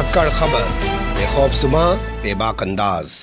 धाकड़ खबर बेखौफ सुबह बेबाक अंदाज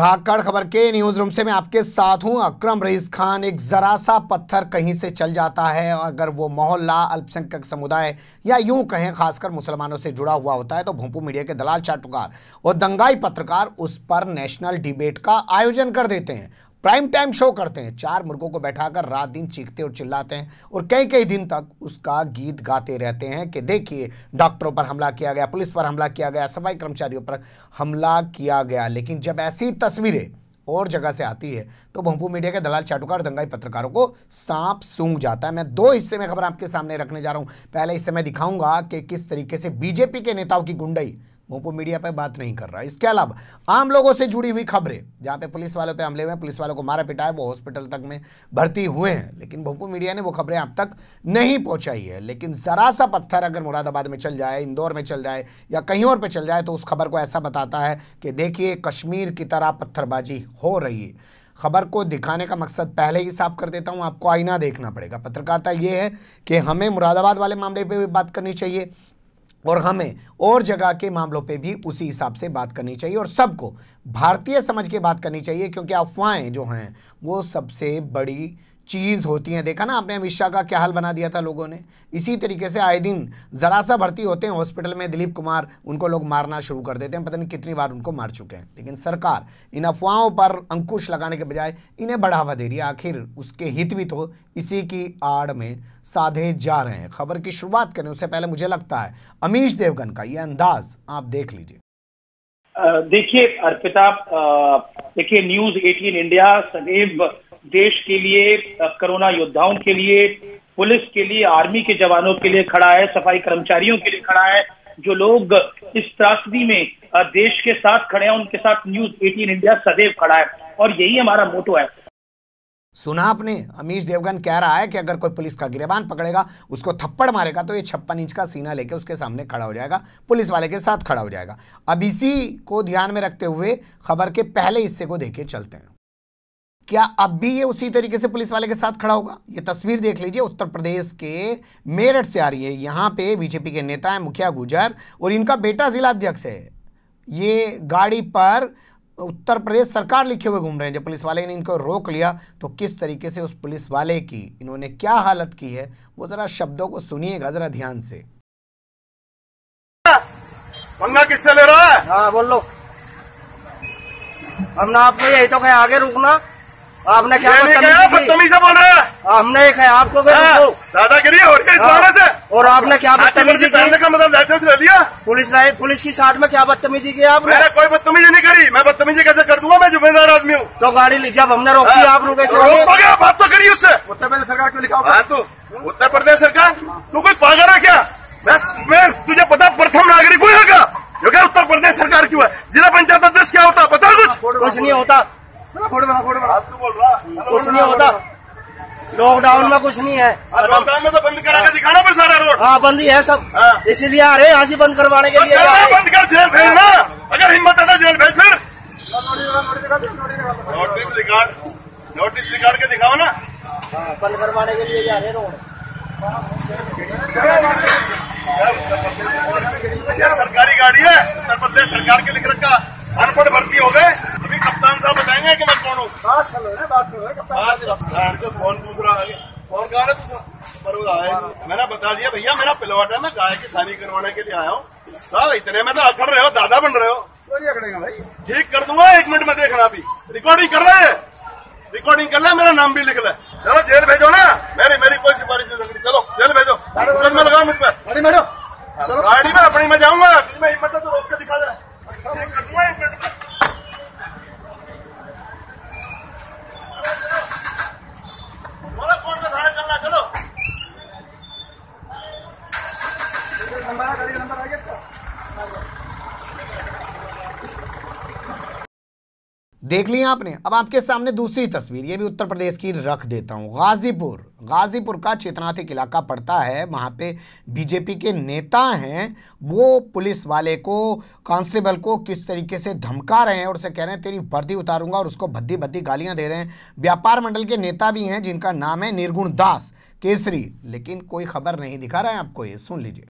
धाकड़ खबर के न्यूज रूम से मैं आपके साथ हूं अकरम रईस खान एक जरा सा पत्थर कहीं से चल जाता है अगर वो मोहल्ला अल्पसंख्यक समुदाय या यूं कहें खासकर मुसलमानों से जुड़ा हुआ होता है तो भूपू मीडिया के दलाल चाटुकार और दंगाई पत्रकार उस पर नेशनल डिबेट का आयोजन कर देते हैं प्राइम टाइम शो करते हैं चार मुर्गों को बैठाकर रात दिन चीखते और चिल्लाते हैं और कई कई दिन तक उसका गीत गाते रहते हैं कि देखिए डॉक्टरों पर हमला किया गया पुलिस पर हमला किया गया सफाई कर्मचारियों पर हमला किया गया लेकिन जब ऐसी तस्वीरें और जगह से आती है तो भोपू मीडिया के दलाल चाटुकार और दंगाई पत्रकारों को सांप सूंघ जाता है मैं दो हिस्से में खबर आपके सामने रखने जा रहा हूँ पहले हिस्से में दिखाऊंगा कि किस तरीके से बीजेपी के नेताओं की गुंडई ओप्पो मीडिया पर बात नहीं कर रहा इसके अलावा आम लोगों से जुड़ी हुई खबरें जहां पे पुलिस वालों पे हमले हुए पुलिस वालों को मारा पिटा है वो हॉस्पिटल तक में भर्ती हुए हैं लेकिन भोपू मीडिया ने वो खबरें अब तक नहीं पहुंचाई है लेकिन ज़रा सा पत्थर अगर मुरादाबाद में चल जाए इंदौर में चल जाए या कहीं और पर चल जाए तो उस खबर को ऐसा बताता है कि देखिए कश्मीर की तरह पत्थरबाजी हो रही है खबर को दिखाने का मकसद पहले ही साफ कर देता हूँ आपको आईना देखना पड़ेगा पत्रकारिता ये है कि हमें मुरादाबाद वाले मामले पे भी बात करनी चाहिए और हमें और जगह के मामलों पे भी उसी हिसाब से बात करनी चाहिए और सबको भारतीय समझ के बात करनी चाहिए क्योंकि अफवाहें जो हैं वो सबसे बड़ी चीज़ होती हैं देखा ना आपने अमित शाह का क्या हाल बना दिया था लोगों ने इसी तरीके से आए दिन ज़रा सा भर्ती होते हैं हॉस्पिटल में दिलीप कुमार उनको लोग मारना शुरू कर देते हैं पता नहीं कितनी बार उनको मार चुके हैं लेकिन सरकार इन अफवाहों पर अंकुश लगाने के बजाय इन्हें बढ़ावा दे रही है आखिर उसके हित भी तो इसी की आड़ में साधे जा रहे हैं खबर की शुरुआत करें उससे पहले मुझे लगता है अमीश देवगन का ये अंदाज आप देख लीजिए देखिए अर्पिता देखिए न्यूज़ एटीन इंडिया सदैव देश के लिए कोरोना योद्धाओं के लिए पुलिस के लिए आर्मी के जवानों के लिए खड़ा है सफाई कर्मचारियों के लिए खड़ा है जो लोग इस त्रासदी में देश के साथ खड़े हैं उनके साथ न्यूज एटीन इंडिया सदैव खड़ा है और यही हमारा मोटो है सुना आपने अमीश देवगन कह रहा है कि अगर कोई पुलिस का गिरेबान पकड़ेगा उसको थप्पड़ मारेगा तो ये छप्पन इंच का सीना लेके उसके सामने खड़ा हो जाएगा पुलिस वाले के साथ खड़ा हो जाएगा अब इसी को ध्यान में रखते हुए खबर के पहले हिस्से को देखे चलते हैं क्या अब भी ये उसी तरीके से पुलिस वाले के साथ खड़ा होगा ये तस्वीर देख लीजिए उत्तर प्रदेश के मेरठ से आ रही है यहाँ पे बीजेपी के नेता है मुखिया गुजर और इनका बेटा जिला अध्यक्ष है ये गाड़ी पर उत्तर प्रदेश सरकार लिखे हुए घूम रहे हैं जब पुलिस वाले ने इनको रोक लिया तो किस तरीके से उस पुलिस वाले की इन्होंने क्या हालत की है वो जरा शब्दों को सुनिएगा जरा ध्यान से पंगा किससे ले रहा है हाँ बोल लो हमने आपको यही तो कहीं आगे रुकना हाँ, आपने क्या बदतमीजी से बोल रहा है हाँ, हमने एक है आपको हाँ, दादागिरी हो रही है इस से और आपने क्या बदतमीजी की का मतलब लाइसेंस ले लिया पुलिस लाइन पुलिस की साथ में क्या बदतमीजी की आपने मैंने कोई बदतमीजी नहीं करी मैं बदतमीजी कैसे कर दूंगा मैं जुम्मेदार आदमी हूँ तो गाड़ी जब हमने रोकी आप रुके बात तो करिए उससे उत्तर प्रदेश सरकार को लिखा उत्तर प्रदेश सरकार तू कोई पागल है क्या मैं तुझे पता प्रथम नागरिक हुई क्या का उत्तर प्रदेश सरकार की कुछ नहीं होता लॉकडाउन में कुछ नहीं है लॉकडाउन हाँ, में तो बंद करा के दिखाना पर सारा रोड हाँ बंद ही है सब हाँ। इसीलिए आ रहे हैं यहाँ से बंद करवाने के लिए बंद कर जेल भेजना अगर हिम्मत है तो जेल भेज फिर नोटिस रिकॉर्ड नोटिस रिकॉर्ड के दिखाओ ना हाँ, बंद करवाने के लिए जा रहे रोड सरकारी गाड़ी है उत्तर प्रदेश सरकार के लिख रखा कि मैं कौन हूँ बात कर कौन दूसरा पर वो मैंने बता दिया भैया मेरा पिलवाट है मैं गाय की सानी करवाने के लिए आया हूँ इतने में तो अखड़ रहे हो दादा बन रहे हो भाई ठीक कर दूंगा एक मिनट में देखना अभी रिकॉर्डिंग कर रहे हैं रिकॉर्डिंग कर ले मेरा नाम भी लिख ले चलो जेल भेजो ना मेरी मेरी कोई सिफारिश नहीं लग रही चलो जेल भेजो मुकदमा मुझ पर गाड़ी में अपनी में जाऊंगा देख लिया आपने अब आपके सामने दूसरी तस्वीर ये भी उत्तर प्रदेश की रख देता हूँ गाजीपुर गाजीपुर का चेतनाथिक इलाका पड़ता है वहाँ पे बीजेपी के नेता हैं वो पुलिस वाले को कांस्टेबल को किस तरीके से धमका रहे हैं और उसे कह रहे हैं तेरी वर्दी उतारूंगा और उसको भद्दी भद्दी गालियाँ दे रहे हैं व्यापार मंडल के नेता भी हैं जिनका नाम है निर्गुण दास केसरी लेकिन कोई खबर नहीं दिखा रहा है आपको ये सुन लीजिए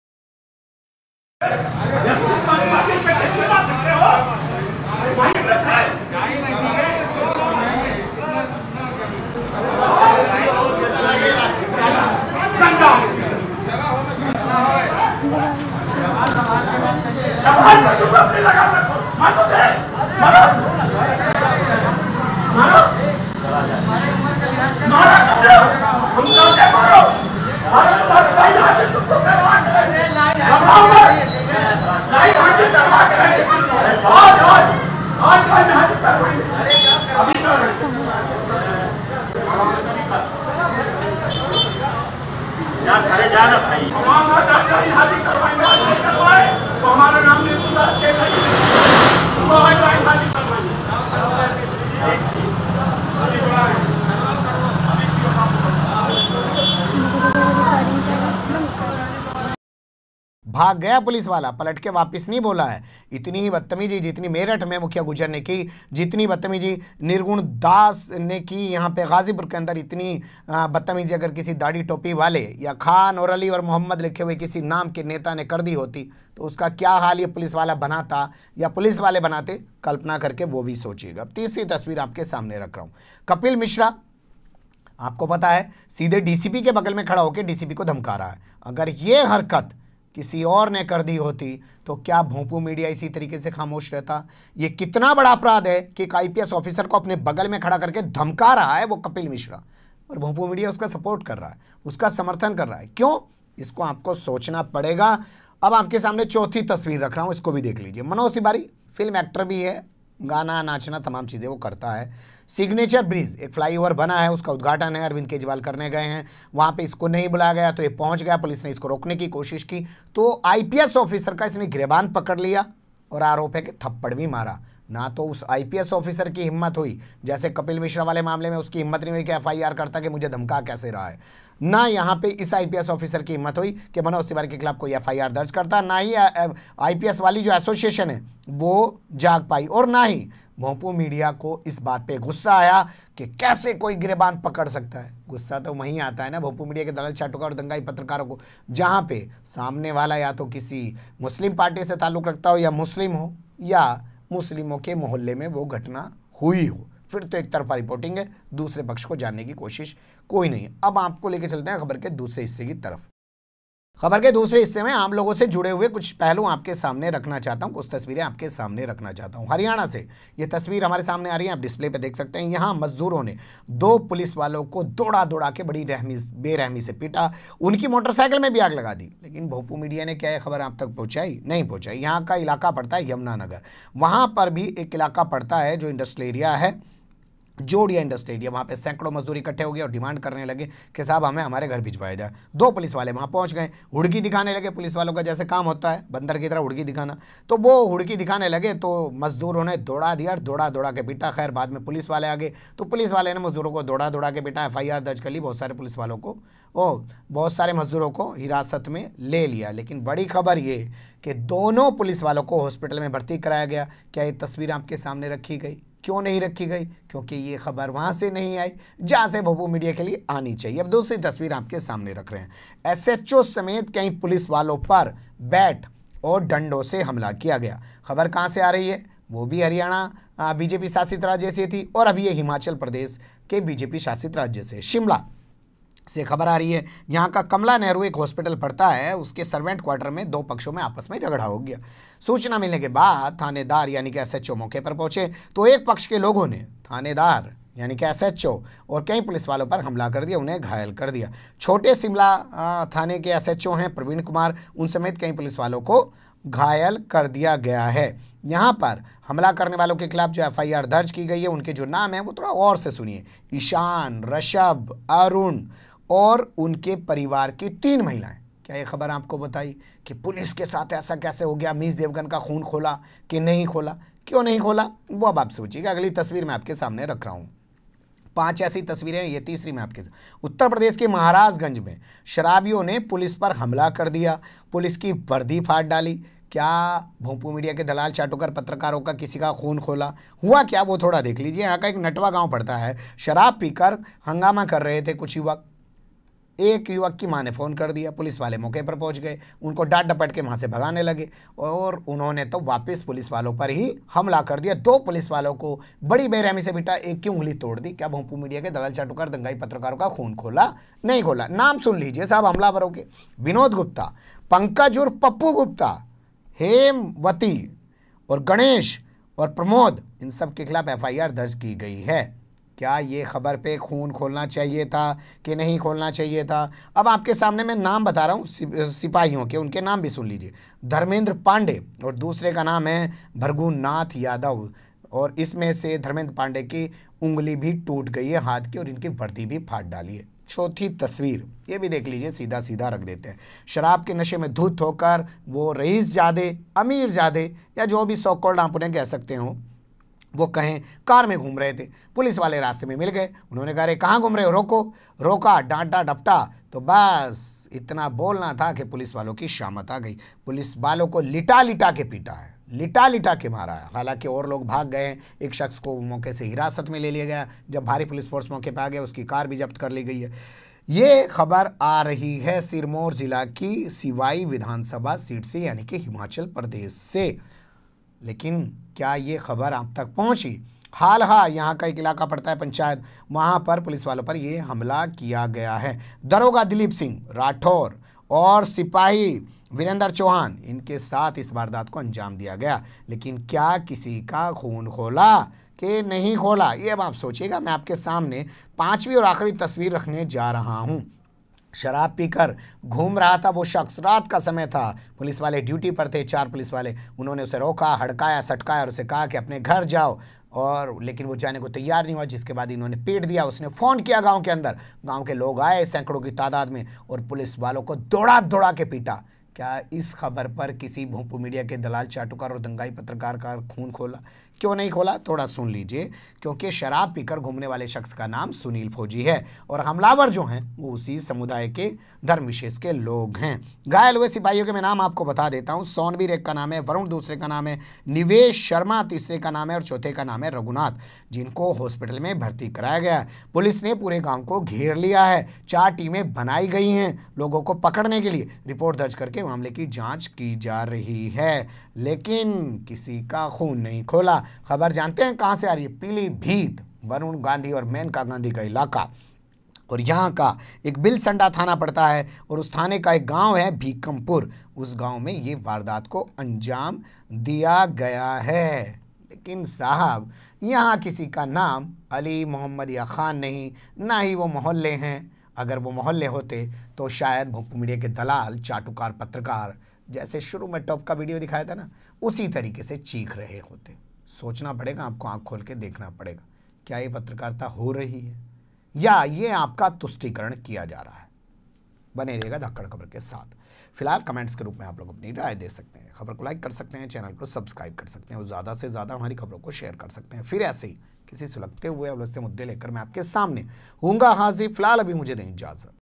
भाग गया पुलिस वाला पलट के वापस नहीं बोला है इतनी ही बदतमीजी जितनी मेरठ में मुखिया गुजर ने की जितनी बदतमीजी निर्गुण दास ने की यहाँ पे गाजीपुर के अंदर इतनी बदतमीजी अगर किसी दाढ़ी टोपी वाले या खान और अली और मोहम्मद लिखे हुए किसी नाम के नेता ने कर दी होती तो उसका क्या हाल ये पुलिस वाला बनाता या पुलिस वाले बनाते कल्पना करके वो भी सोचिएगा तीसरी तस्वीर आपके सामने रख रहा हूँ कपिल मिश्रा आपको पता है सीधे डीसीपी के बगल में खड़ा होकर डीसीपी को धमका रहा है अगर ये हरकत किसी और ने कर दी होती तो क्या भोंपू मीडिया इसी तरीके से खामोश रहता ये कितना बड़ा अपराध है कि एक आई ऑफिसर को अपने बगल में खड़ा करके धमका रहा है वो कपिल मिश्रा और भोंपू मीडिया उसका सपोर्ट कर रहा है उसका समर्थन कर रहा है क्यों इसको आपको सोचना पड़ेगा अब आपके सामने चौथी तस्वीर रख रहा हूँ इसको भी देख लीजिए मनोज तिवारी फिल्म एक्टर भी है गाना नाचना तमाम चीज़ें वो करता है सिग्नेचर ब्रिज एक फ्लाईओवर बना है उसका उद्घाटन है अरविंद केजरीवाल करने गए हैं वहां पे इसको नहीं बुलाया गया तो ये पहुँच गया पुलिस ने इसको रोकने की कोशिश की तो आईपीएस ऑफिसर का इसने गिरबान पकड़ लिया और आरोप है कि थप्पड़ भी मारा ना तो उस आईपीएस ऑफिसर की हिम्मत हुई जैसे कपिल मिश्रा वाले मामले में उसकी हिम्मत नहीं हुई कि एफ करता कि मुझे धमका कैसे रहा है ना यहाँ पे इस आईपीएस ऑफिसर की हिम्मत हुई कि मनोज तिवारी के खिलाफ कोई एफआईआर दर्ज करता ना ही आईपीएस वाली जो एसोसिएशन है वो जाग पाई और ना ही भोंपू मीडिया को इस बात पे गुस्सा आया कि कैसे कोई गिरबान पकड़ सकता है गुस्सा तो वहीं आता है ना भोपू मीडिया के दलाल चाटुका और दंगाई पत्रकारों को जहाँ पे सामने वाला या तो किसी मुस्लिम पार्टी से ताल्लुक़ रखता हो या मुस्लिम हो या मुस्लिमों के मोहल्ले में वो घटना हुई हो फिर तो एक तरफा रिपोर्टिंग है दूसरे पक्ष को जानने की कोशिश कोई नहीं अब आपको लेके चलते हैं खबर के दूसरे हिस्से की तरफ खबर के दूसरे हिस्से में आम लोगों से जुड़े हुए कुछ पहलू आपके सामने रखना चाहता हूं कुछ तस्वीरें आपके सामने रखना चाहता हूं हरियाणा से ये तस्वीर हमारे सामने आ रही है आप डिस्प्ले पे देख सकते हैं यहां मजदूरों ने दो पुलिस वालों को दौड़ा दौड़ा के बड़ी रहमी बेरहमी से पीटा उनकी मोटरसाइकिल में भी आग लगा दी लेकिन भोपू मीडिया ने क्या खबर आप तक पहुँचाई नहीं पहुँचाई यहाँ का इलाका पड़ता है यमुनानगर वहाँ पर भी एक इलाका पड़ता है जो इंडस्ट्रियल एरिया है जोड़ दिया इंडस्ट्री वहाँ पे सैकड़ों मजदूर इकट्ठे हो गए और डिमांड करने लगे कि साहब हमें हमारे घर भिजवाया जाए दो पुलिस वाले वहाँ पहुँच गए हुड़की दिखाने लगे पुलिस वालों का जैसे काम होता है बंदर की तरह हुड़की दिखाना तो वो हुड़की दिखाने लगे तो मजदूरों ने दौड़ा दिया दौड़ा दौड़ा के पीटा खैर बाद में पुलिस वाले आ गए तो पुलिस वाले ने मजदूरों को दौड़ा दौड़ा के पीटा एफ दर्ज कर ली बहुत सारे पुलिस वालों को ओ बहुत सारे मजदूरों को हिरासत में ले लिया लेकिन बड़ी खबर ये कि दोनों पुलिस वालों को हॉस्पिटल में भर्ती कराया गया क्या ये तस्वीर आपके सामने रखी गई क्यों नहीं रखी गई क्योंकि ये खबर वहाँ से नहीं आई जहाँ से भोपू मीडिया के लिए आनी चाहिए अब दूसरी तस्वीर आपके सामने रख रहे हैं एसएचओ समेत कई पुलिस वालों पर बैट और डंडों से हमला किया गया खबर कहाँ से आ रही है वो भी हरियाणा बीजेपी शासित राज्य से थी और अभी ये हिमाचल प्रदेश के बीजेपी शासित राज्य से शिमला से खबर आ रही है यहाँ का कमला नेहरू एक हॉस्पिटल पड़ता है उसके सर्वेंट क्वार्टर में दो पक्षों में आपस में झगड़ा हो गया सूचना मिलने के बाद थानेदार यानी कि एस मौके पर पहुंचे तो एक पक्ष के लोगों ने थानेदार यानी कि एस और कई पुलिस वालों पर हमला कर दिया उन्हें घायल कर दिया छोटे शिमला थाने के एस हैं प्रवीण कुमार उन समेत कई पुलिस वालों को घायल कर दिया गया है यहाँ पर हमला करने वालों के खिलाफ जो एफआईआर दर्ज की गई है उनके जो नाम है वो थोड़ा और से सुनिए ईशान ऋषभ अरुण और उनके परिवार की तीन महिलाएं क्या ये खबर आपको बताई कि पुलिस के साथ ऐसा कैसे हो गया मीस देवगन का खून खोला कि नहीं खोला क्यों नहीं खोला वो अब आप सोचिएगा अगली तस्वीर मैं आपके सामने रख रहा हूँ पांच ऐसी तस्वीरें ये तीसरी में आपके उत्तर प्रदेश के महाराजगंज में शराबियों ने पुलिस पर हमला कर दिया पुलिस की वर्दी फाट डाली क्या भोपू मीडिया के दलाल चाटोकर पत्रकारों का किसी का खून खोला हुआ क्या वो थोड़ा देख लीजिए यहाँ का एक नटवा गांव पड़ता है शराब पीकर हंगामा कर रहे थे कुछ युवक एक युवक की माँ ने फ़ोन कर दिया पुलिस वाले मौके पर पहुंच गए उनको डांट डपट के वहाँ से भगाने लगे और उन्होंने तो वापस पुलिस वालों पर ही हमला कर दिया दो पुलिस वालों को बड़ी बेरहमी से बेटा एक की उंगली तोड़ दी क्या भोपू मीडिया के दलाल कर दंगाई पत्रकारों का खून खोला नहीं खोला नाम सुन लीजिए साहब हमलावरों के विनोद गुप्ता पंकज और पप्पू गुप्ता हेमवती और गणेश और प्रमोद इन सब के खिलाफ एफ दर्ज की गई है क्या ये ख़बर पे खून खोलना चाहिए था कि नहीं खोलना चाहिए था अब आपके सामने मैं नाम बता रहा हूँ सिपाहियों के उनके नाम भी सुन लीजिए धर्मेंद्र पांडे और दूसरे का नाम है भरगुनाथ यादव और इसमें से धर्मेंद्र पांडे की उंगली भी टूट गई है हाथ की और इनकी वर्दी भी फाट डाली है चौथी तस्वीर ये भी देख लीजिए सीधा सीधा रख देते हैं शराब के नशे में धुत होकर वो रईस जादे अमीर जादे या जो भी सौकॉल्ड आप उन्हें कह सकते हो वो कहें कार में घूम रहे थे पुलिस वाले रास्ते में मिल गए उन्होंने कहा अरे कहाँ घूम रहे हो रोको रोका डांटा डपटा तो बस इतना बोलना था कि पुलिस वालों की शामत आ गई पुलिस वालों को लिटा लिटा के पीटा है लिटा लिटा के मारा है हालांकि और लोग भाग गए हैं एक शख्स को मौके से हिरासत में ले लिया गया जब भारी पुलिस फोर्स मौके पर आ गया उसकी कार भी जब्त कर ली गई है ये खबर आ रही है सिरमौर ज़िला की सिवाई विधानसभा सीट से यानी कि हिमाचल प्रदेश से लेकिन क्या ये खबर आप तक पहुंची हाल हा यहाँ का एक इलाका पड़ता है पंचायत वहाँ पर पुलिस वालों पर यह हमला किया गया है दरोगा दिलीप सिंह राठौर और सिपाही वीरेंद्र चौहान इनके साथ इस वारदात को अंजाम दिया गया लेकिन क्या किसी का खून खोला कि नहीं खोला ये अब आप सोचिएगा मैं आपके सामने पांचवी और आखिरी तस्वीर रखने जा रहा हूँ शराब पीकर घूम रहा था वो शख्स रात का समय था पुलिस वाले ड्यूटी पर थे चार पुलिस वाले उन्होंने उसे रोका हड़काया सटकाया और उसे कहा कि अपने घर जाओ और लेकिन वो जाने को तैयार नहीं हुआ जिसके बाद इन्होंने पीट दिया उसने फ़ोन किया गांव के अंदर गांव के लोग आए सैकड़ों की तादाद में और पुलिस वालों को दौड़ा दौड़ा के पीटा क्या इस खबर पर किसी भूपू मीडिया के दलाल चाटुकार और दंगाई पत्रकार का खून खोला क्यों नहीं खोला थोड़ा सुन लीजिए क्योंकि शराब पीकर घूमने वाले शख्स का नाम सुनील फौजी है और हमलावर जो हैं वो उसी समुदाय के धर्म विशेष के लोग हैं घायल हुए सिपाहियों के मैं नाम आपको बता देता हूँ सोनबीर एक का नाम है वरुण दूसरे का नाम है निवेश शर्मा तीसरे का नाम है और चौथे का नाम है रघुनाथ जिनको हॉस्पिटल में भर्ती कराया गया पुलिस ने पूरे गाँव को घेर लिया है चार टीमें बनाई गई हैं लोगों को पकड़ने के लिए रिपोर्ट दर्ज करके मामले की जाँच की जा रही है लेकिन किसी का खून नहीं खोला खबर जानते हैं कहाँ से आ रही है पीलीभीत वरुण गांधी और मेनका गांधी का इलाका और यहाँ का एक बिलसंडा थाना पड़ता है और उस थाने का एक गांव है भीकमपुर उस गांव में ये वारदात को अंजाम दिया गया है लेकिन साहब यहाँ किसी का नाम अली मोहम्मद या खान नहीं ना ही वो मोहल्ले हैं अगर वो मोहल्ले होते तो शायद भोपू मीडिया के दलाल चाटुकार पत्रकार जैसे शुरू में टॉप का वीडियो दिखाया था ना उसी तरीके से चीख रहे होते सोचना पड़ेगा आपको आंख खोल के देखना पड़ेगा क्या ये पत्रकारिता हो रही है या ये आपका तुष्टिकरण किया जा रहा है बने रहेगा धक्कड़ खबर के साथ फिलहाल कमेंट्स के रूप में आप लोग अपनी राय दे सकते हैं खबर को लाइक कर सकते हैं चैनल को सब्सक्राइब कर सकते हैं और ज़्यादा से ज़्यादा हमारी खबरों को शेयर कर सकते हैं फिर ऐसे ही किसी सुलगते हुए अवलझते मुद्दे लेकर मैं आपके सामने हूँगा हाजिर फिलहाल अभी मुझे दें इजाज़त